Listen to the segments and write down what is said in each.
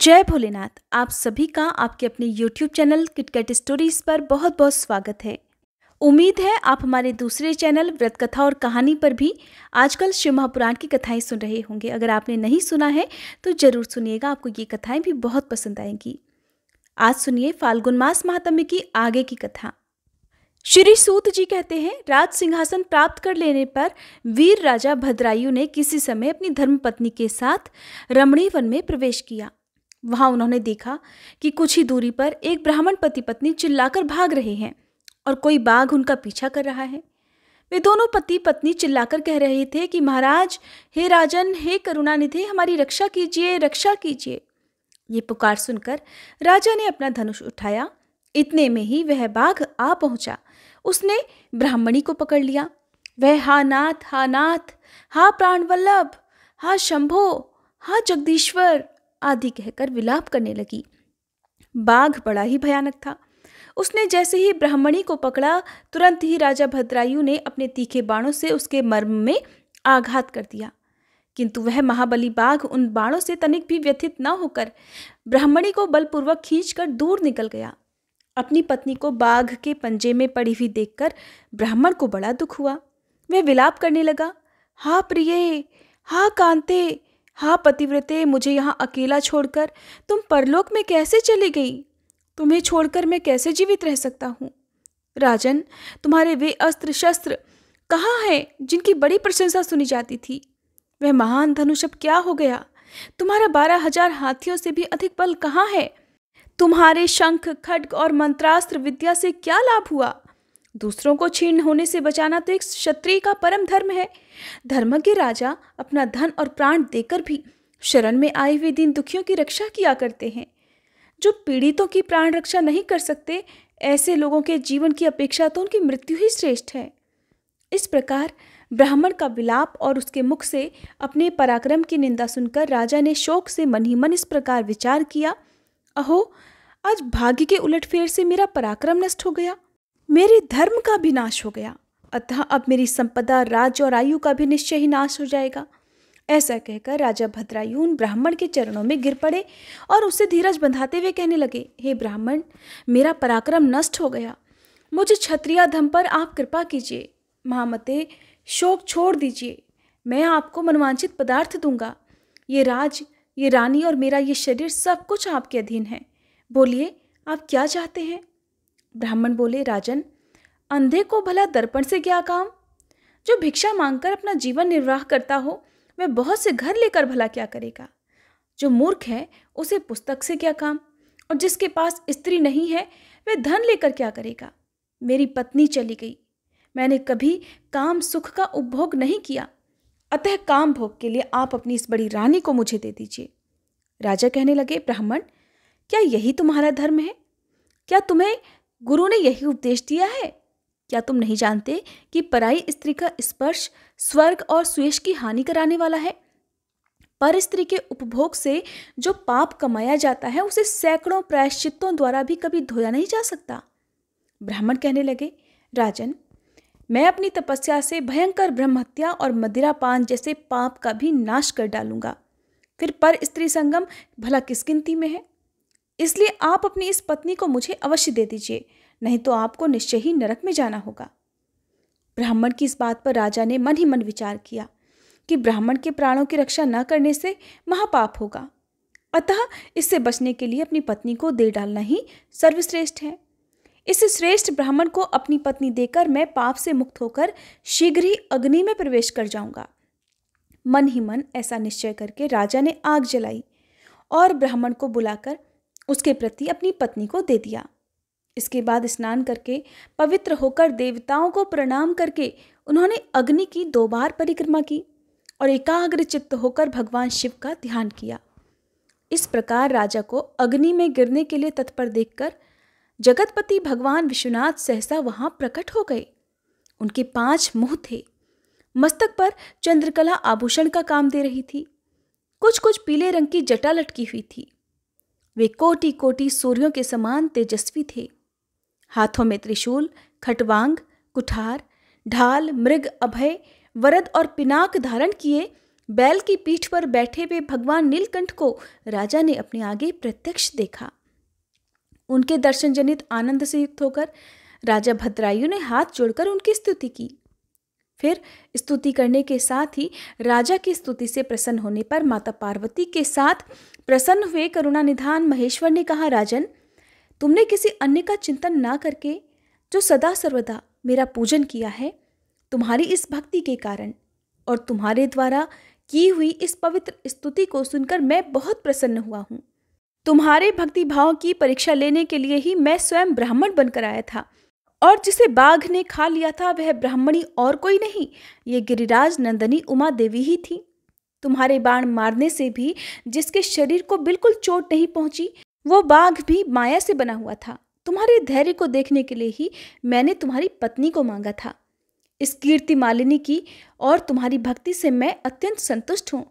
जय भोलेनाथ आप सभी का आपके अपने YouTube चैनल किटकैट स्टोरीज पर बहुत बहुत स्वागत है उम्मीद है आप हमारे दूसरे चैनल व्रत कथा और कहानी पर भी आजकल शिव महापुराण की कथाएं सुन रहे होंगे अगर आपने नहीं सुना है तो ज़रूर सुनिएगा आपको ये कथाएं भी बहुत पसंद आएंगी आज सुनिए फाल्गुन मास महात्म्य की आगे की कथा श्री सूत जी कहते हैं राज सिंहासन प्राप्त कर लेने पर वीर राजा भद्रायु ने किसी समय अपनी धर्मपत्नी के साथ रमणीवन में प्रवेश किया वहाँ उन्होंने देखा कि कुछ ही दूरी पर एक ब्राह्मण पति पत्नी चिल्लाकर भाग रहे हैं और कोई बाघ उनका पीछा कर रहा है वे दोनों पति पत्नी चिल्लाकर कह रहे थे कि महाराज हे राजन हे करुणानिधि हमारी रक्षा कीजिए रक्षा कीजिए ये पुकार सुनकर राजा ने अपना धनुष उठाया इतने में ही वह बाघ आ पहुंचा उसने ब्राह्मणी को पकड़ लिया वह हा नाथ हा नाथ हा प्राणवल्लभ हा शंभो हा जगदीश्वर आदि कहकर विलाप करने लगी बाघ बड़ा ही भयानक था उसने जैसे ही ब्राह्मणी को पकड़ा तुरंत ही राजा भद्रायु ने अपने तीखे बाणों से उसके मर्म में आघात कर दिया किंतु वह महाबली बाघ उन बाणों से तनिक भी व्यथित न होकर ब्राह्मणी को बलपूर्वक खींचकर दूर निकल गया अपनी पत्नी को बाघ के पंजे में पड़ी हुई देखकर ब्राह्मण को बड़ा दुख हुआ वह विलाप करने लगा हा प्रिय हा कांते हाँ पतिव्रते मुझे यहाँ अकेला छोड़कर तुम परलोक में कैसे चली गई तुम्हें छोड़कर मैं कैसे जीवित रह सकता हूँ राजन तुम्हारे वे अस्त्र शस्त्र कहाँ हैं जिनकी बड़ी प्रशंसा सुनी जाती थी वह महान धनुष अब क्या हो गया तुम्हारा बारह हजार हाथियों से भी अधिक बल कहाँ है तुम्हारे शंख खड्ग और मंत्रास्त्र विद्या से क्या लाभ हुआ दूसरों को छीन होने से बचाना तो एक क्षत्रिय का परम धर्म है धर्मज्ञ राजा अपना धन और प्राण देकर भी शरण में आए हुए दिन दुखियों की रक्षा किया करते हैं जो पीड़ितों की प्राण रक्षा नहीं कर सकते ऐसे लोगों के जीवन की अपेक्षा तो उनकी मृत्यु ही श्रेष्ठ है इस प्रकार ब्राह्मण का विलाप और उसके मुख से अपने पराक्रम की निंदा सुनकर राजा ने शोक से मन ही मन इस प्रकार विचार किया अहो आज भाग्य के उलटफेर से मेरा पराक्रम नष्ट हो गया मेरे धर्म का भी नाश हो गया अतः अब मेरी संपदा राज्य और आयु का भी निश्चय ही नाश हो जाएगा ऐसा कहकर राजा भद्रायुन ब्राह्मण के चरणों में गिर पड़े और उसे धीरज बंधाते हुए कहने लगे हे ब्राह्मण मेरा पराक्रम नष्ट हो गया मुझे क्षत्रिया धम पर आप कृपा कीजिए महामते शोक छोड़ दीजिए मैं आपको मनवांचित पदार्थ दूंगा ये राज ये रानी और मेरा ये शरीर सब कुछ आपके अधीन है बोलिए आप क्या चाहते हैं ब्राह्मण बोले राजन अंधे को भला दर्पण से क्या काम जो भिक्षा मांगकर अपना जीवन निर्वाह करता हो वह बहुत से घर लेकर भला क्या करेगा जो मूर्ख है उसे पुस्तक से क्या काम और जिसके पास स्त्री नहीं है वह धन लेकर क्या करेगा मेरी पत्नी चली गई मैंने कभी काम सुख का उपभोग नहीं किया अतः काम भोग के लिए आप अपनी इस बड़ी रानी को मुझे दे दीजिए राजा कहने लगे ब्राह्मण क्या यही तुम्हारा धर्म है क्या तुम्हें गुरु ने यही उपदेश दिया है क्या तुम नहीं जानते कि पराई स्त्री का स्पर्श स्वर्ग और सुयश की हानि कराने वाला है पर स्त्री के उपभोग से जो पाप कमाया जाता है उसे सैकड़ों प्रायश्चितों द्वारा भी कभी धोया नहीं जा सकता ब्राह्मण कहने लगे राजन मैं अपनी तपस्या से भयंकर ब्रह्महत्या और मदिरापान जैसे पाप का भी नाश कर डालूंगा फिर पर स्त्री संगम भला किस गिनती में है इसलिए आप अपनी इस पत्नी को मुझे अवश्य दे दीजिए नहीं तो आपको निश्चय ही नरक में जाना होगा ब्राह्मण की इस बात पर राजा ने मन ही मन विचार किया कि ब्राह्मण के प्राणों की रक्षा न करने से महापाप होगा अतः इससे बचने के लिए अपनी पत्नी को दे डालना ही सर्वश्रेष्ठ है इस श्रेष्ठ ब्राह्मण को अपनी पत्नी देकर मैं पाप से मुक्त होकर शीघ्र ही अग्नि में प्रवेश कर जाऊंगा मन ही मन ऐसा निश्चय करके राजा ने आग जलाई और ब्राह्मण को बुलाकर उसके प्रति अपनी पत्नी को दे दिया इसके बाद स्नान करके पवित्र होकर देवताओं को प्रणाम करके उन्होंने अग्नि की दो बार परिक्रमा की और एकाग्र चित्त होकर भगवान शिव का ध्यान किया इस प्रकार राजा को अग्नि में गिरने के लिए तत्पर देखकर जगतपति भगवान विश्वनाथ सहसा वहाँ प्रकट हो गए उनके पांच मुंह थे मस्तक पर चंद्रकला आभूषण का काम दे रही थी कुछ कुछ पीले रंग की जटा लटकी हुई थी वे कोटि कोटि सूर्यों के समान तेजस्वी थे हाथों में त्रिशूल खटवांग कुठार ढाल मृग अभय वरद और पिनाक धारण किए बैल की पीठ पर बैठे हुए भगवान नीलकंठ को राजा ने अपने आगे प्रत्यक्ष देखा उनके दर्शन जनित आनंद से युक्त होकर राजा भद्रायु ने हाथ जोड़कर उनकी स्तुति की फिर स्तुति करने के साथ ही राजा की स्तुति से प्रसन्न होने पर माता पार्वती के साथ प्रसन्न हुए करुणा निधान महेश्वर ने कहा राजन तुमने किसी अन्य का चिंतन ना करके जो सदा सर्वदा मेरा पूजन किया है तुम्हारी इस भक्ति के कारण और तुम्हारे द्वारा की हुई इस पवित्र स्तुति को सुनकर मैं बहुत प्रसन्न हुआ हूँ तुम्हारे भक्ति भाव की परीक्षा लेने के लिए ही मैं स्वयं ब्राह्मण बनकर आया था और जिसे बाघ ने खा लिया था वह ब्राह्मणी और कोई नहीं ये गिरिराज नंदनी उमा देवी ही थी तुम्हारे बाण मारने से भी जिसके शरीर को बिल्कुल चोट नहीं पहुंची वो बाघ भी माया से बना हुआ था तुम्हारे धैर्य को देखने के लिए ही मैंने तुम्हारी पत्नी को मांगा था इस कीर्ति मालिनी की और तुम्हारी भक्ति से मैं अत्यंत संतुष्ट हूँ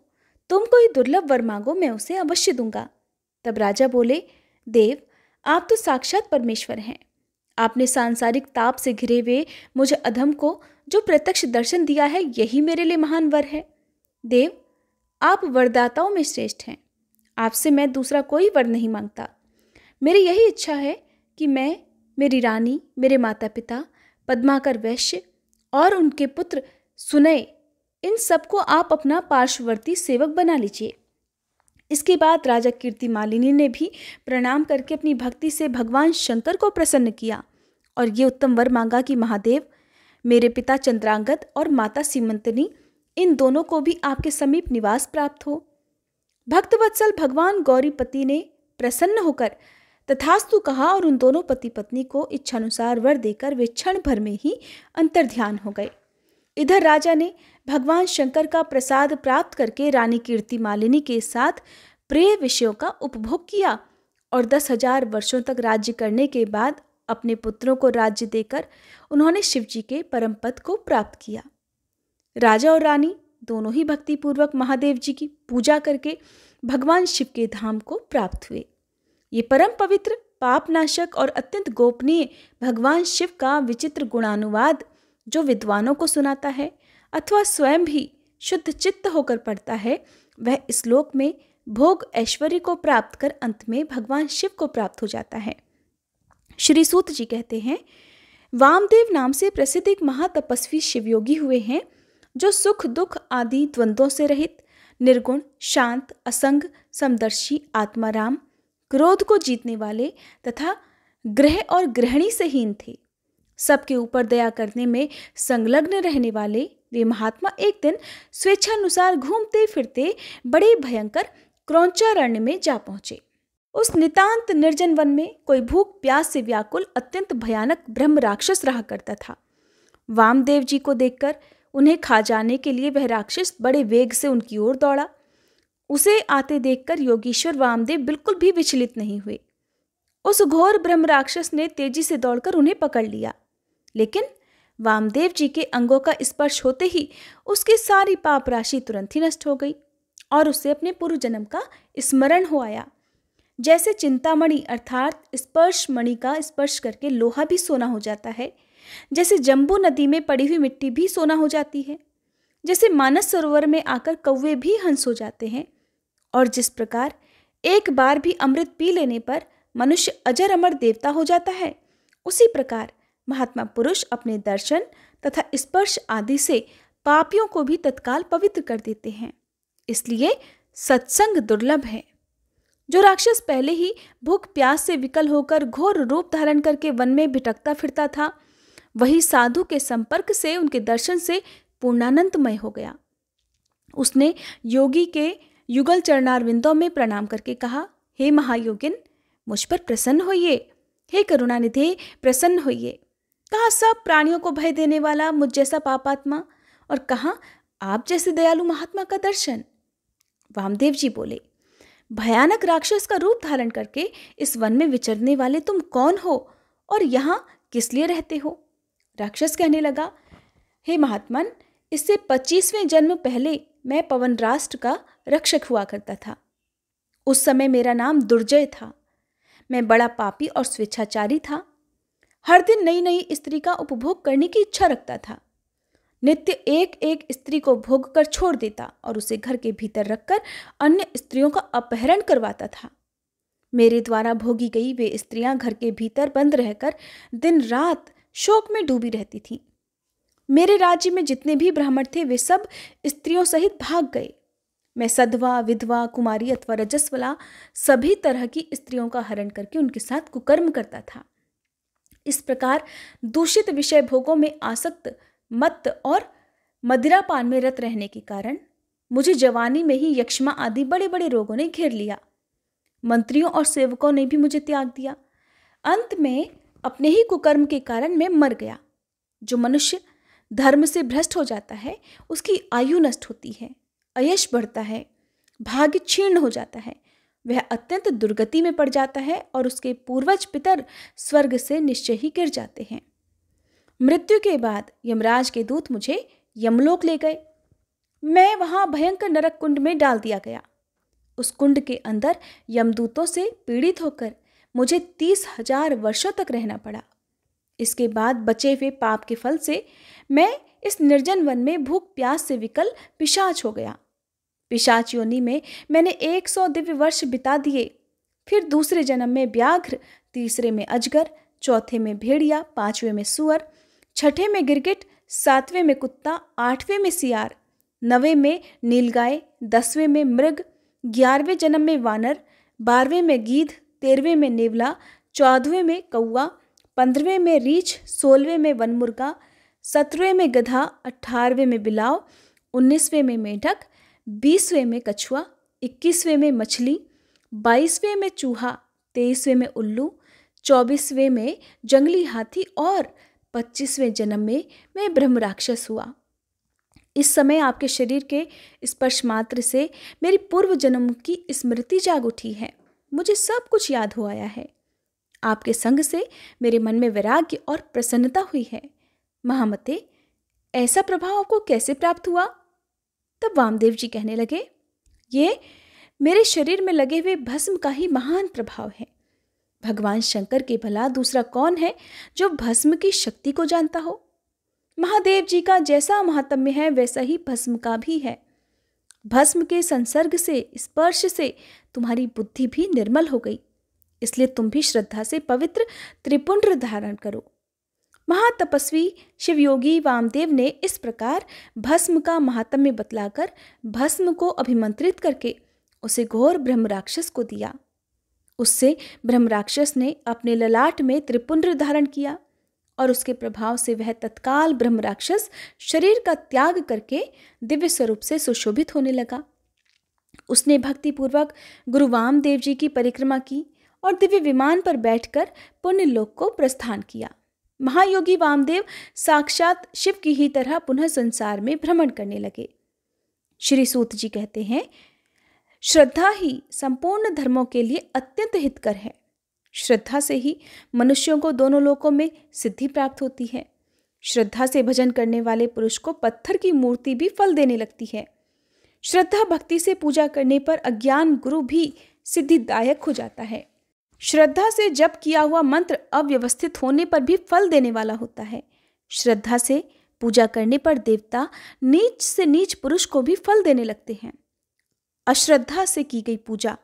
तुम कोई दुर्लभ वर मांगो मैं उसे अवश्य दूंगा तब राजा बोले देव आप तो साक्षात परमेश्वर हैं आपने सांसारिक ताप से घिरे हुए मुझे अधम को जो प्रत्यक्ष दर्शन दिया है यही मेरे लिए महान वर है देव आप वरदाताओं में श्रेष्ठ हैं आपसे मैं दूसरा कोई वर नहीं मांगता मेरी यही इच्छा है कि मैं मेरी रानी मेरे माता पिता पद्माकर वैश्य और उनके पुत्र सुनय इन सबको आप अपना पार्श्ववर्ती सेवक बना लीजिए इसके बाद राजा कीर्ति मालिनी ने भी प्रणाम करके अपनी भक्ति से भगवान शंकर को प्रसन्न किया और ये उत्तम वर मांगा कि महादेव मेरे पिता चंद्रांगत और माता सीमंतनी इन दोनों को भी आपके समीप निवास प्राप्त हो भक्तवत्सल भगवान गौरीपति ने प्रसन्न होकर तथास्तु कहा और उन दोनों पति पत्नी को इच्छानुसार वर देकर वे क्षण भर में ही अंतर्ध्यान हो गए इधर राजा ने भगवान शंकर का प्रसाद प्राप्त करके रानी कीर्ति मालिनी के साथ प्रिय विषयों का उपभोग किया और दस हजार वर्षों तक राज्य करने के बाद अपने पुत्रों को राज्य देकर उन्होंने शिवजी के परम पद को प्राप्त किया राजा और रानी दोनों ही भक्तिपूर्वक महादेव जी की पूजा करके भगवान शिव के धाम को प्राप्त हुए ये परम पवित्र पापनाशक और अत्यंत गोपनीय भगवान शिव का विचित्र गुणानुवाद जो विद्वानों को सुनाता है अथवा स्वयं भी शुद्ध चित्त होकर पढ़ता है वह श्लोक में भोग ऐश्वर्य को प्राप्त कर अंत में भगवान शिव को प्राप्त हो जाता है श्री सूत जी कहते हैं वामदेव नाम से प्रसिद्ध एक महातपस्वी शिवयोगी हुए हैं जो सुख दुख आदि द्वंद्वों से रहित निर्गुण शांत असंग समदर्शी आत्माराम क्रोध को जीतने वाले तथा ग्रह और गृहिणी से हीन थे सबके ऊपर दया करने में संलग्न रहने वाले वे महात्मा एक दिन स्वेच्छानुसार घूमते फिरते बड़े भयंकर क्रौचारण्य में जा पहुंचे उस नितांत निर्जन वन में कोई भूख प्यास से व्याकुल अत्यंत भयानक ब्रह्म राक्षस रहा करता था वामदेव जी को देखकर उन्हें खा जाने के लिए वह राक्षस बड़े वेग से उनकी ओर दौड़ा उसे आते देखकर योगेश्वर वामदेव बिल्कुल भी विचलित नहीं हुए उस घोर ब्रह्म राक्षस ने तेजी से दौड़कर उन्हें पकड़ लिया लेकिन वामदेव जी के अंगों का स्पर्श होते ही उसकी सारी पाप राशि तुरंत ही नष्ट हो गई और उसे अपने पूर्व जन्म का स्मरण हो आया जैसे चिंतामणि अर्थात स्पर्श मणि का स्पर्श करके लोहा भी सोना हो जाता है जैसे जम्बू नदी में पड़ी हुई मिट्टी भी सोना हो जाती है जैसे मानस सरोवर में आकर कौवे भी हंस हो जाते हैं और जिस प्रकार एक बार भी अमृत पी लेने पर मनुष्य अजर अमर देवता हो जाता है उसी प्रकार महात्मा पुरुष अपने दर्शन तथा स्पर्श आदि से पापियों को भी तत्काल पवित्र कर देते हैं इसलिए सत्संग दुर्लभ है जो राक्षस पहले ही भूख प्यास से विकल होकर घोर रूप धारण करके वन में भिटकता फिरता था वही साधु के संपर्क से उनके दर्शन से पूर्णानंदमय हो गया उसने योगी के युगल चरणारविंदों में प्रणाम करके कहा हे महायोगिन मुझ पर प्रसन्न होइए हे करुणानिधि प्रसन्न होइए कहाँ सब प्राणियों को भय देने वाला मुझ जैसा पापात्मा और कहाँ आप जैसे दयालु महात्मा का दर्शन वामदेव जी बोले भयानक राक्षस का रूप धारण करके इस वन में विचरने वाले तुम कौन हो और यहाँ किस लिए रहते हो राक्षस कहने लगा हे महात्मन इससे पच्चीसवें जन्म पहले मैं पवन राष्ट्र का रक्षक हुआ करता था उस समय मेरा नाम दुर्जय था मैं बड़ा पापी और स्वेच्छाचारी था हर दिन नई नई स्त्री का उपभोग करने की इच्छा रखता था नित्य एक एक स्त्री को भोग कर छोड़ देता और उसे घर के भीतर रखकर अन्य स्त्रियों का अपहरण करवाता था मेरे द्वारा भोगी गई वे स्त्रियां घर के भीतर बंद रहकर दिन रात शोक में डूबी रहती थीं मेरे राज्य में जितने भी ब्राह्मण थे वे सब स्त्रियों सहित भाग गए मैं सधवा विधवा कुमारी अथवा रजस्वला सभी तरह की स्त्रियों का हरण करके उनके साथ कुकर्म करता था इस प्रकार दूषित विषय भोगों में आसक्त मत और मदिरापान में रत रहने के कारण मुझे जवानी में ही यक्षमा आदि बड़े बड़े रोगों ने घेर लिया मंत्रियों और सेवकों ने भी मुझे त्याग दिया अंत में अपने ही कुकर्म के कारण मैं मर गया जो मनुष्य धर्म से भ्रष्ट हो जाता है उसकी आयु नष्ट होती है अयश बढ़ता है भाग्य क्षीर्ण हो जाता है वह अत्यंत दुर्गति में पड़ जाता है और उसके पूर्वज पितर स्वर्ग से निश्चय ही गिर जाते हैं मृत्यु के बाद यमराज के दूत मुझे यमलोक ले गए मैं वहाँ भयंकर नरक कुंड में डाल दिया गया उस कुंड के अंदर यमदूतों से पीड़ित होकर मुझे तीस हजार वर्षों तक रहना पड़ा इसके बाद बचे हुए पाप के फल से मैं इस निर्जन वन में भूख प्यास से विकल पिशाच हो गया पिशाच योनि में मैंने एक सौ दिव्य वर्ष बिता दिए फिर दूसरे जन्म में व्याघ्र तीसरे में अजगर चौथे में भेड़िया पांचवें में सुअर छठे में गिरगिट सातवें में कुत्ता आठवें में सियार नवे में नीलगाय दसवें में मृग ग्यारहवें जन्म में वानर बारहवें में गीध तेरहवें में नेवला चौदहवें में कौआ पंद्रहवें में रीछ सोलहवें में वनमुर्गा सत्रहवें में गधा अट्ठारहवें में बिलाव उन्नीसवें में मेढक बीसवें में कछुआ इक्कीसवें में मछली बाईसवें में चूहा तेईसवें में उल्लू चौबीसवें में जंगली हाथी और पच्चीसवें जन्म में मैं ब्रह्म राक्षस हुआ इस समय आपके शरीर के स्पर्श मात्र से मेरी पूर्व जन्म की स्मृति जाग उठी है मुझे सब कुछ याद हो आया है आपके संग से मेरे मन में वैराग्य और प्रसन्नता हुई है महामते ऐसा प्रभाव आपको कैसे प्राप्त हुआ तब वामदेव जी कहने लगे ये मेरे शरीर में लगे हुए भस्म का ही महान प्रभाव है भगवान शंकर के भला दूसरा कौन है जो भस्म की शक्ति को जानता हो महादेव जी का जैसा महात्म्य है वैसा ही भस्म का भी है भस्म के संसर्ग से स्पर्श से तुम्हारी बुद्धि भी निर्मल हो गई इसलिए तुम भी श्रद्धा से पवित्र त्रिपुंड धारण करो महातपस्वी शिवयोगी वामदेव ने इस प्रकार भस्म का महात्म्य बतलाकर भस्म को अभिमंत्रित करके उसे घोर ब्रह्मराक्षस को दिया उससे ब्रह्मराक्षस ने अपने ललाट में त्रिपुंड धारण किया और उसके प्रभाव से वह तत्काल ब्रह्मराक्षस शरीर का त्याग करके दिव्य स्वरूप से सुशोभित होने लगा उसने भक्तिपूर्वक गुरु वामदेव जी की परिक्रमा की और दिव्य विमान पर बैठकर पुण्य लोक को प्रस्थान किया महायोगी वामदेव साक्षात शिव की ही तरह पुनः संसार में भ्रमण करने लगे श्री सूत जी कहते हैं श्रद्धा ही संपूर्ण धर्मों के लिए अत्यंत हितकर है श्रद्धा से ही मनुष्यों को दोनों लोकों में सिद्धि प्राप्त होती है श्रद्धा से भजन करने वाले पुरुष को पत्थर की मूर्ति भी फल देने लगती है श्रद्धा भक्ति से पूजा करने पर अज्ञान गुरु भी सिद्धिदायक हो जाता है श्रद्धा से जप किया हुआ मंत्र अव्यवस्थित होने पर भी फल देने वाला होता है श्रद्धा से पूजा करने पर देवता नीच से नीच पुरुष को भी फल देने लगते हैं अश्रद्धा से की गई पूजा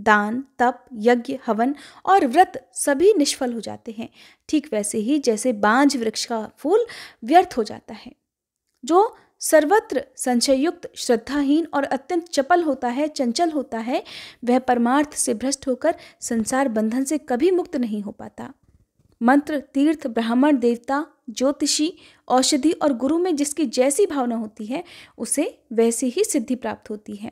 दान तप यज्ञ हवन और व्रत सभी निष्फल हो जाते हैं ठीक वैसे ही जैसे बांझ वृक्ष का फूल व्यर्थ हो जाता है जो सर्वत्र संशयुक्त श्रद्धाहीन और अत्यंत चपल होता है चंचल होता है वह परमार्थ से भ्रष्ट होकर संसार बंधन से कभी मुक्त नहीं हो पाता मंत्र तीर्थ ब्राह्मण देवता ज्योतिषी औषधि और गुरु में जिसकी जैसी भावना होती है उसे वैसी ही सिद्धि प्राप्त होती है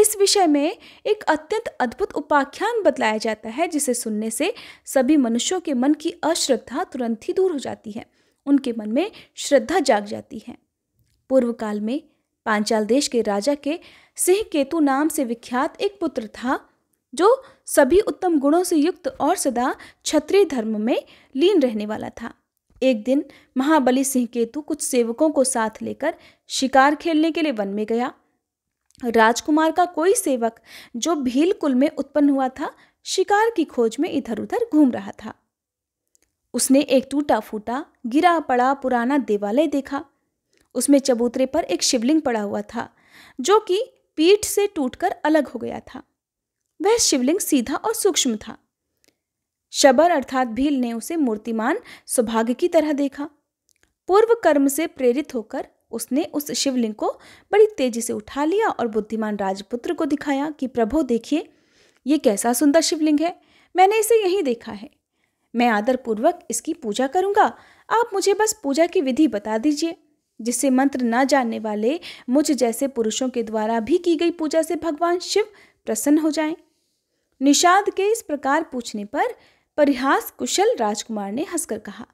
इस विषय में एक अत्यंत अद्भुत उपाख्यान बतलाया जाता है जिसे सुनने से सभी मनुष्यों के मन की अश्रद्धा तुरंत ही दूर हो जाती है उनके मन में श्रद्धा जाग जाती है पूर्व काल में पांचाल देश के राजा के सिंह केतु नाम से विख्यात एक पुत्र था जो सभी उत्तम गुणों से युक्त और सदा क्षत्रिय धर्म में लीन रहने वाला था एक दिन महाबली सिंह केतु कुछ सेवकों को साथ लेकर शिकार खेलने के लिए वन में गया राजकुमार का कोई सेवक जो भील कुल में उत्पन्न हुआ था शिकार की खोज में इधर उधर घूम रहा था उसने एक टूटा फूटा गिरा पड़ा पुराना देवालय देखा उसमें चबूतरे पर एक शिवलिंग पड़ा हुआ था जो कि पीठ से टूटकर अलग हो गया था वह शिवलिंग सीधा और सूक्ष्म था शबर अर्थात भील ने उसे मूर्तिमान सौभाग्य की तरह देखा पूर्व कर्म से प्रेरित होकर उसने उस शिवलिंग को बड़ी तेजी से उठा लिया और बुद्धिमान राजपुत्र को दिखाया कि प्रभो देखिए ये कैसा सुंदर शिवलिंग है मैंने इसे यहीं देखा है मैं आदरपूर्वक इसकी पूजा करूंगा आप मुझे बस पूजा की विधि बता दीजिए जिससे मंत्र न जानने वाले मुझ जैसे पुरुषों के द्वारा भी की गई पूजा से भगवान शिव प्रसन्न हो जाएं। निषाद के इस प्रकार पूछने पर परिहास कुशल राजकुमार ने हंसकर कहा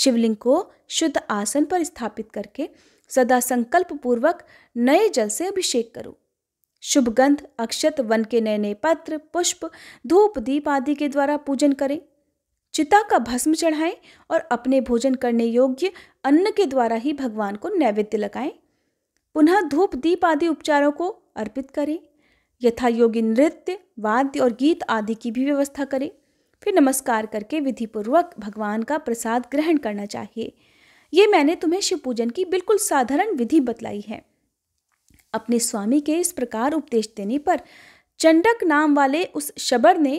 शिवलिंग को शुद्ध आसन पर स्थापित करके सदा संकल्प पूर्वक नए जल से अभिषेक करो शुभगंध अक्षत वन के नए नए पत्र पुष्प धूप दीप आदि के द्वारा पूजन करें चिता का भस्म चढ़ाएं और अपने भोजन करने योग्य अन्न के द्वारा ही भगवान को नैवेद्य लगाएं पुनः धूप दीप आदि उपचारों को अर्पित करें यथा योगी नृत्य वाद्य और गीत आदि की भी व्यवस्था करें फिर नमस्कार करके विधिपूर्वक भगवान का प्रसाद ग्रहण करना चाहिए ये मैंने तुम्हें शिव पूजन की बिल्कुल साधारण विधि बतलाई है अपने स्वामी के इस प्रकार उपदेश देने पर चंडक नाम वाले उस शबर ने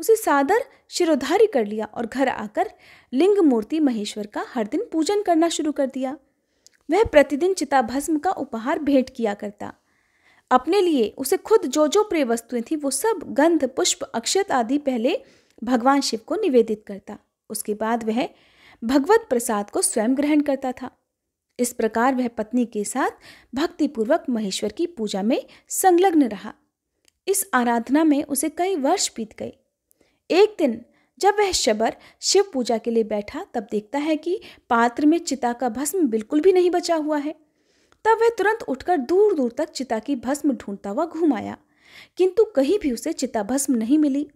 उसे सादर शिरोधारी कर लिया और घर आकर लिंग मूर्ति महेश्वर का हर दिन पूजन करना शुरू कर दिया वह प्रतिदिन चिताभस्म का उपहार भेंट किया करता अपने लिए उसे खुद जो जो प्रिय वस्तुएं थी वो सब गंध पुष्प अक्षत आदि पहले भगवान शिव को निवेदित करता उसके बाद वह भगवत प्रसाद को स्वयं ग्रहण करता था इस प्रकार वह पत्नी के साथ भक्तिपूर्वक महेश्वर की पूजा में संलग्न रहा इस आराधना में उसे कई वर्ष बीत गए एक दिन जब वह शबर शिव पूजा के लिए बैठा तब देखता है कि पात्र में चिता का भस्म बिल्कुल भी नहीं बचा हुआ है तब वह तुरंत उठकर दूर दूर तक चिता की भस्म ढूंढता हुआ घूमाया किंतु कहीं भी उसे चिता भस्म नहीं मिली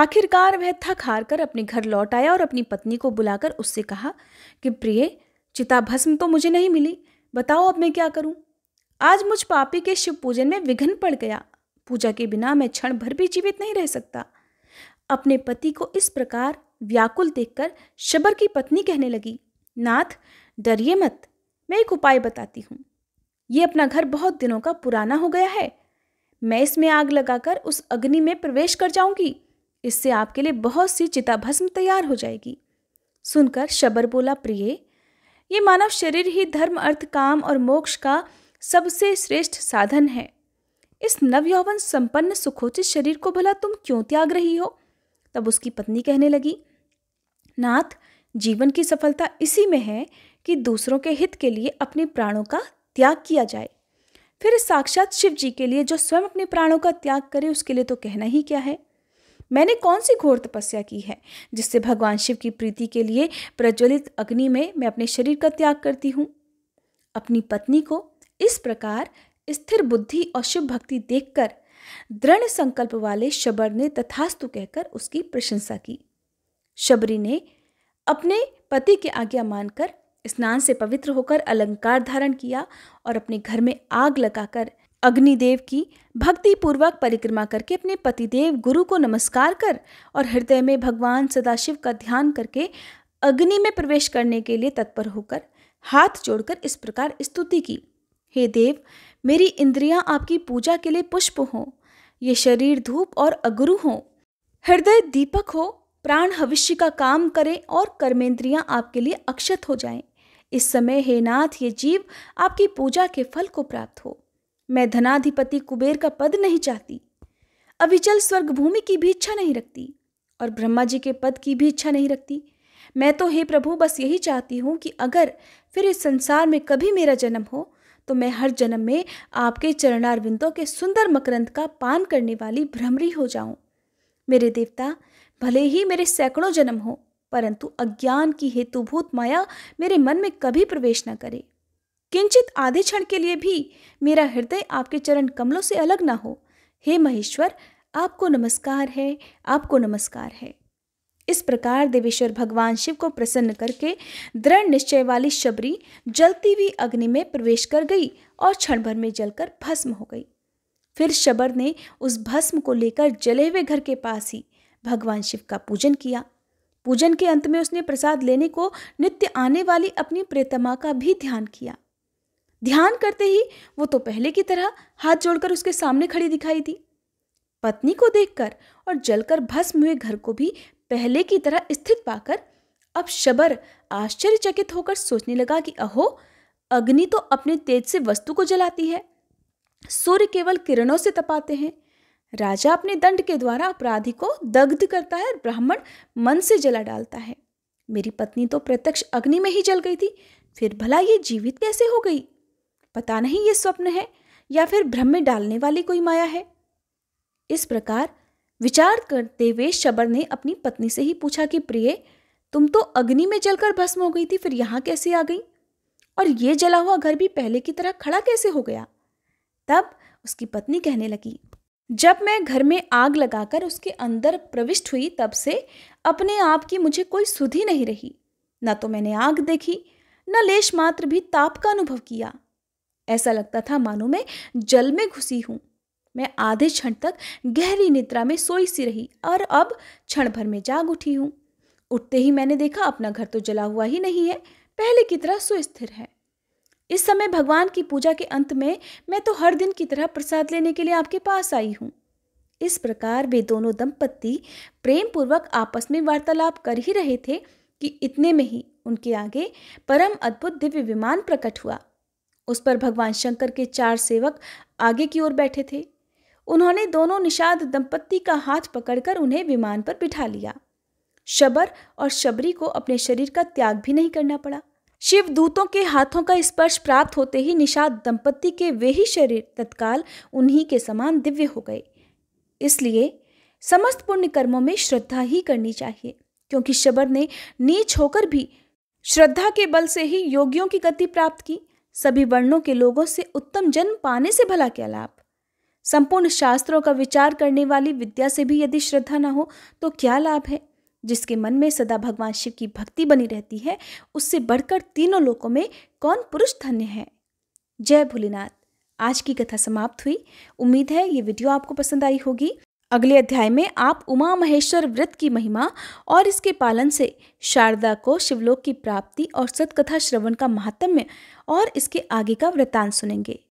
आखिरकार वह थक हार कर अपने घर लौट आया और अपनी पत्नी को बुलाकर उससे कहा कि प्रिय चिता भस्म तो मुझे नहीं मिली बताओ अब मैं क्या करूं आज मुझ पापी के शिव पूजन में विघ्न पड़ गया पूजा के बिना मैं क्षण भर भी जीवित नहीं रह सकता अपने पति को इस प्रकार व्याकुल देखकर शबर की पत्नी कहने लगी नाथ डरिए मत मैं एक उपाय बताती हूँ ये अपना घर बहुत दिनों का पुराना हो गया है मैं इसमें आग लगाकर उस अग्नि में प्रवेश कर जाऊंगी इससे आपके लिए बहुत सी चिता भस्म तैयार हो जाएगी सुनकर शबर बोला प्रिय ये मानव शरीर ही धर्म अर्थ काम और मोक्ष का सबसे श्रेष्ठ साधन है इस नवयौवन संपन्न सुखोचित शरीर को भला तुम क्यों त्याग रही हो तब उसकी पत्नी कहने लगी नाथ जीवन की सफलता इसी में है कि दूसरों के हित के लिए अपने प्राणों का त्याग किया जाए फिर साक्षात शिव जी के लिए जो स्वयं अपने प्राणों का त्याग करे उसके लिए तो कहना ही क्या है मैंने कौन सी घोर तपस्या की है जिससे भगवान शिव की प्रीति के लिए प्रज्वलित अग्नि में मैं अपने शरीर का त्याग करती हूँ अपनी पत्नी को इस प्रकार स्थिर बुद्धि और शिव भक्ति देखकर दृढ़ संकल्प वाले शबर ने तथास्तु कहकर उसकी प्रशंसा की शबरी ने अपने पति के आज्ञा मानकर स्नान से पवित्र होकर अलंकार धारण किया और अपने घर में आग लगाकर अग्निदेव की भक्ति पूर्वक परिक्रमा करके अपने पतिदेव गुरु को नमस्कार कर और हृदय में भगवान सदाशिव का ध्यान करके अग्नि में प्रवेश करने के लिए तत्पर होकर हाथ जोड़कर इस प्रकार स्तुति की हे देव मेरी इंद्रियां आपकी पूजा के लिए पुष्प हों ये शरीर धूप और अगुरु हों हृदय दीपक हो प्राण हविष्य का काम करें और कर्मेंद्रियां आपके लिए अक्षत हो जाएं इस समय हे नाथ ये जीव आपकी पूजा के फल को प्राप्त हो मैं धनाधिपति कुबेर का पद नहीं चाहती अविचल स्वर्ग भूमि की भी इच्छा नहीं रखती और ब्रह्मा जी के पद की भी इच्छा नहीं रखती मैं तो हे प्रभु बस यही चाहती हूँ कि अगर फिर इस संसार में कभी मेरा जन्म हो तो मैं हर जन्म में आपके चरणारविंदों के सुंदर मकरंद का पान करने वाली भ्रमरी हो जाऊं मेरे देवता भले ही मेरे सैकड़ों जन्म हो परंतु अज्ञान की हेतुभूत माया मेरे मन में कभी प्रवेश न करे किंचित आधे क्षण के लिए भी मेरा हृदय आपके चरण कमलों से अलग ना हो हे महेश्वर आपको नमस्कार है आपको नमस्कार है इस प्रकार देवेश्वर भगवान शिव को प्रसन्न करके दृढ़ निश्चय वाली शबरी जलती हुई अग्नि में प्रवेश कर गई और क्षण भर में जलकर भस्म हो गई फिर शबर ने उस भस्म को लेकर जले हुए घर के पास ही भगवान शिव का पूजन किया पूजन के अंत में उसने प्रसाद लेने को नित्य आने वाली अपनी प्रेतमा का भी ध्यान किया ध्यान करते ही वो तो पहले की तरह हाथ जोड़कर उसके सामने खड़ी दिखाई दी पत्नी को देखकर और जलकर भस्म हुए घर को भी पहले की तरह स्थित पाकर अब शबर आश्चर्यचकित होकर सोचने लगा कि अहो अग्नि तो अपने तेज से वस्तु को जलाती है सूर्य केवल किरणों से तपाते हैं राजा अपने दंड के द्वारा अपराधी को दग्ध करता है और ब्राह्मण मन से जला डालता है मेरी पत्नी तो प्रत्यक्ष अग्नि में ही जल गई थी फिर भला ये जीवित कैसे हो गई पता नहीं ये स्वप्न है या फिर भ्रम में डालने वाली कोई माया है इस प्रकार विचार करते हुए शबर ने अपनी पत्नी से ही पूछा कि प्रिय तुम तो अग्नि में जलकर भस्म हो गई थी फिर यहाँ कैसे आ गई और ये जला हुआ घर भी पहले की तरह खड़ा कैसे हो गया तब उसकी पत्नी कहने लगी जब मैं घर में आग लगाकर उसके अंदर प्रविष्ट हुई तब से अपने आप की मुझे कोई सुधी नहीं रही न तो मैंने आग देखी न लेश मात्र भी ताप का अनुभव किया ऐसा लगता था मानो मैं जल में घुसी हूँ मैं आधे क्षण तक गहरी निद्रा में सोई सी रही और अब क्षण भर में जाग उठी हूँ उठते ही मैंने देखा अपना घर तो जला हुआ ही नहीं है पहले की तरह सुस्थिर है इस समय भगवान की पूजा के अंत में मैं तो हर दिन की तरह प्रसाद लेने के लिए आपके पास आई हूँ इस प्रकार वे दोनों दंपत्ति प्रेम पूर्वक आपस में वार्तालाप कर ही रहे थे कि इतने में ही उनके आगे परम अद्भुत दिव्य विमान प्रकट हुआ उस पर भगवान शंकर के चार सेवक आगे की ओर बैठे थे उन्होंने दोनों निषाद दंपत्ति का हाथ पकड़कर उन्हें विमान पर बिठा लिया शबर और शबरी को अपने शरीर का त्याग भी नहीं करना पड़ा शिव दूतों के हाथों का स्पर्श प्राप्त होते ही निषाद दंपत्ति के वे ही शरीर तत्काल उन्हीं के समान दिव्य हो गए इसलिए समस्त पुण्य कर्मों में श्रद्धा ही करनी चाहिए क्योंकि शबर ने नीच होकर भी श्रद्धा के बल से ही योगियों की गति प्राप्त की सभी वर्णों के लोगों से उत्तम जन्म पाने से भला क्या लाभ संपूर्ण शास्त्रों का विचार करने वाली विद्या से भी यदि श्रद्धा न हो तो क्या लाभ है जिसके मन में सदा भगवान शिव की भक्ति बनी रहती है उससे बढ़कर तीनों लोकों में कौन पुरुष धन्य है जय भोलेनाथ आज की कथा समाप्त हुई उम्मीद है ये वीडियो आपको पसंद आई होगी अगले अध्याय में आप उमा महेश्वर व्रत की महिमा और इसके पालन से शारदा को शिवलोक की प्राप्ति और सतकथा श्रवण का महात्म्य और इसके आगे का वृतांत सुनेंगे